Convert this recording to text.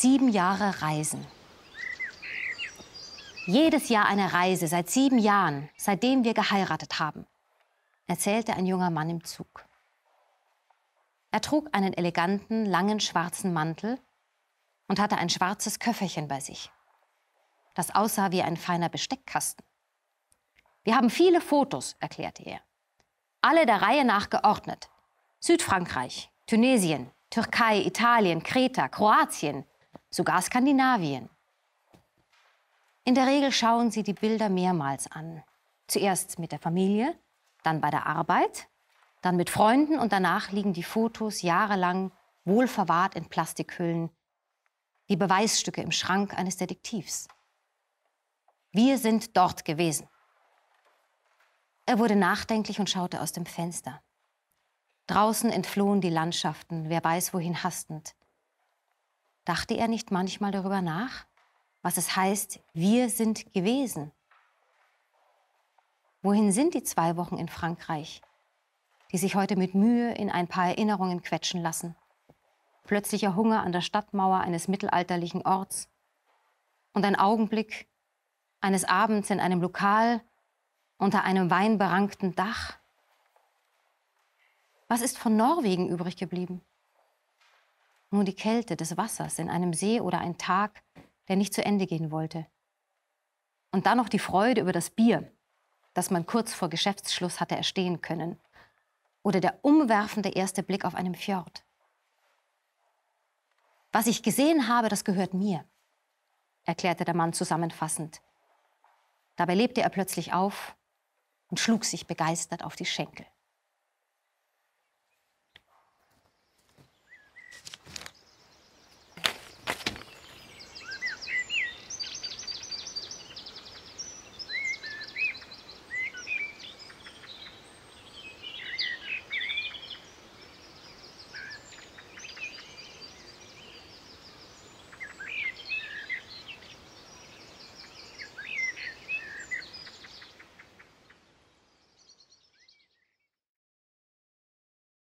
sieben Jahre Reisen. Jedes Jahr eine Reise, seit sieben Jahren, seitdem wir geheiratet haben, erzählte ein junger Mann im Zug. Er trug einen eleganten, langen schwarzen Mantel und hatte ein schwarzes Köfferchen bei sich, das aussah wie ein feiner Besteckkasten. Wir haben viele Fotos, erklärte er. Alle der Reihe nach geordnet. Südfrankreich, Tunesien, Türkei, Italien, Kreta, Kroatien, sogar Skandinavien. In der Regel schauen sie die Bilder mehrmals an. Zuerst mit der Familie, dann bei der Arbeit, dann mit Freunden und danach liegen die Fotos jahrelang wohlverwahrt in Plastikhüllen, wie Beweisstücke im Schrank eines Detektivs. Wir sind dort gewesen. Er wurde nachdenklich und schaute aus dem Fenster. Draußen entflohen die Landschaften, wer weiß wohin hastend. Dachte er nicht manchmal darüber nach, was es heißt, wir sind gewesen? Wohin sind die zwei Wochen in Frankreich, die sich heute mit Mühe in ein paar Erinnerungen quetschen lassen? Plötzlicher Hunger an der Stadtmauer eines mittelalterlichen Orts und ein Augenblick eines Abends in einem Lokal unter einem weinberankten Dach? Was ist von Norwegen übrig geblieben? nur die Kälte des Wassers in einem See oder ein Tag, der nicht zu Ende gehen wollte. Und dann noch die Freude über das Bier, das man kurz vor Geschäftsschluss hatte erstehen können. Oder der umwerfende erste Blick auf einem Fjord. Was ich gesehen habe, das gehört mir, erklärte der Mann zusammenfassend. Dabei lebte er plötzlich auf und schlug sich begeistert auf die Schenkel.